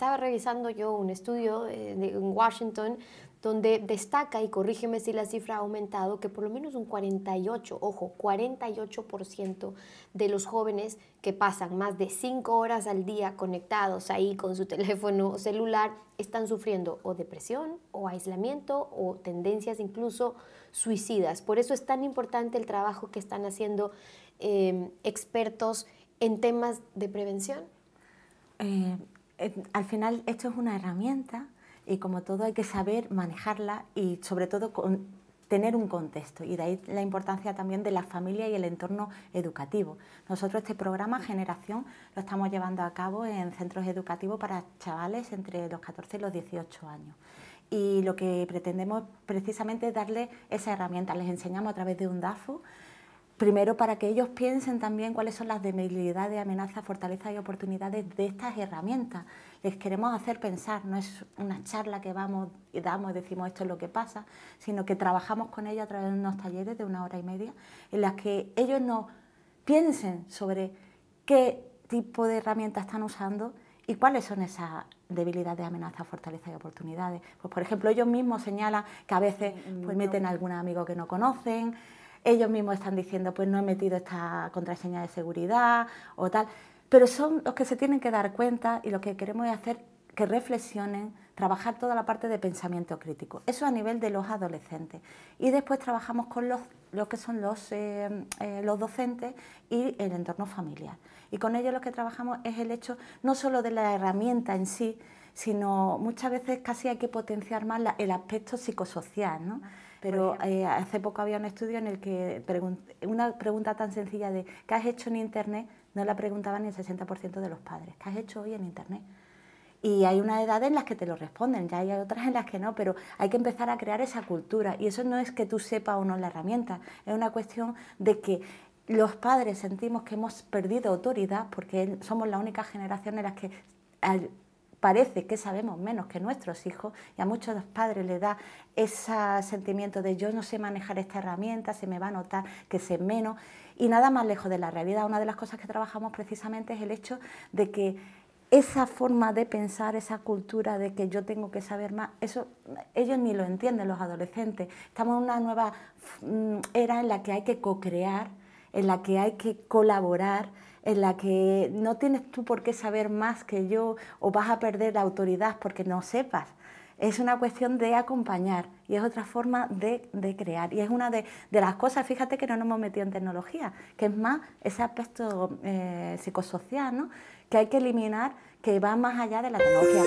Estaba revisando yo un estudio eh, en Washington donde destaca, y corrígeme si la cifra ha aumentado, que por lo menos un 48, ojo, 48% de los jóvenes que pasan más de 5 horas al día conectados ahí con su teléfono celular están sufriendo o depresión o aislamiento o tendencias incluso suicidas. Por eso es tan importante el trabajo que están haciendo eh, expertos en temas de prevención. Eh, eh, al final esto es una herramienta y como todo hay que saber manejarla y sobre todo tener un contexto y de ahí la importancia también de la familia y el entorno educativo. Nosotros este programa Generación lo estamos llevando a cabo en centros educativos para chavales entre los 14 y los 18 años. Y lo que pretendemos precisamente es darle esa herramienta. Les enseñamos a través de un DAFO Primero, para que ellos piensen también cuáles son las debilidades, amenazas, fortalezas y oportunidades de estas herramientas. Les queremos hacer pensar, no es una charla que vamos y damos y decimos esto es lo que pasa, sino que trabajamos con ellos a través de unos talleres de una hora y media, en las que ellos nos piensen sobre qué tipo de herramientas están usando y cuáles son esas debilidades, amenaza, fortalezas y oportunidades. Pues, por ejemplo, ellos mismos señalan que a veces mm, pues, meten a algún amigo que no conocen, ellos mismos están diciendo, pues no he metido esta contraseña de seguridad o tal, pero son los que se tienen que dar cuenta y lo que queremos es hacer que reflexionen, trabajar toda la parte de pensamiento crítico. Eso a nivel de los adolescentes. Y después trabajamos con los, que son eh, eh, los, docentes y el entorno familiar. Y con ellos lo que trabajamos es el hecho no solo de la herramienta en sí, sino muchas veces casi hay que potenciar más el aspecto psicosocial. ¿no? Pero eh, hace poco había un estudio en el que una pregunta tan sencilla de ¿qué has hecho en Internet? no la preguntaban ni el 60% de los padres. ¿Qué has hecho hoy en Internet? Y hay una edad en las que te lo responden, ya hay otras en las que no, pero hay que empezar a crear esa cultura. Y eso no es que tú sepas o no la herramienta, es una cuestión de que los padres sentimos que hemos perdido autoridad porque somos la única generación en la que parece que sabemos menos que nuestros hijos y a muchos padres les da ese sentimiento de yo no sé manejar esta herramienta, se me va a notar que sé menos y nada más lejos de la realidad. Una de las cosas que trabajamos precisamente es el hecho de que esa forma de pensar, esa cultura de que yo tengo que saber más, eso ellos ni lo entienden los adolescentes. Estamos en una nueva mm, era en la que hay que co-crear, en la que hay que colaborar, en la que no tienes tú por qué saber más que yo o vas a perder la autoridad porque no sepas. Es una cuestión de acompañar y es otra forma de, crear. Y es una de, las cosas, fíjate que no nos hemos metido en tecnología, que es más ese aspecto eh, psicosocial ¿no? que hay que eliminar que va más allá de la tecnología.